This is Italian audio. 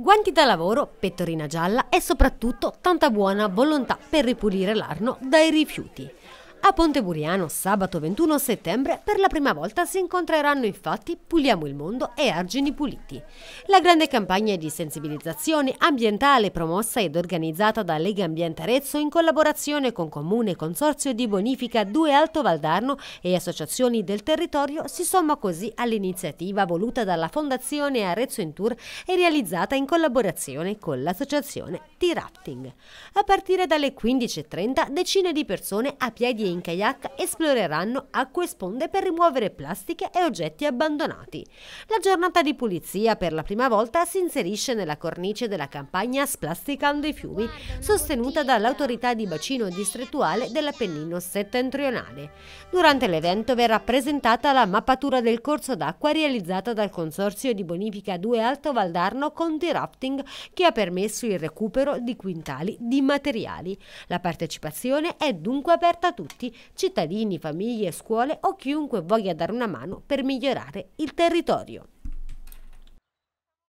guanti da lavoro, pettorina gialla e soprattutto tanta buona volontà per ripulire l'arno dai rifiuti. A Ponte Buriano, sabato 21 settembre, per la prima volta si incontreranno infatti Puliamo il Mondo e Argini Puliti. La grande campagna di sensibilizzazione ambientale promossa ed organizzata da Lega Ambiente Arezzo in collaborazione con Comune Consorzio di Bonifica 2 Alto Valdarno e associazioni del territorio si somma così all'iniziativa voluta dalla Fondazione Arezzo in Tour e realizzata in collaborazione con l'associazione T-Rafting. A partire dalle 15.30 decine di persone a piedi navi in kayak esploreranno acque e sponde per rimuovere plastiche e oggetti abbandonati. La giornata di pulizia per la prima volta si inserisce nella cornice della campagna Splasticando i fiumi, sostenuta dall'autorità di bacino distrettuale dell'Appennino settentrionale. Durante l'evento verrà presentata la mappatura del corso d'acqua realizzata dal Consorzio di Bonifica 2 Alto Valdarno Conti rafting che ha permesso il recupero di quintali di materiali. La partecipazione è dunque aperta a tutti adulti, cittadini, famiglie, scuole o chiunque voglia dare una mano per migliorare il territorio.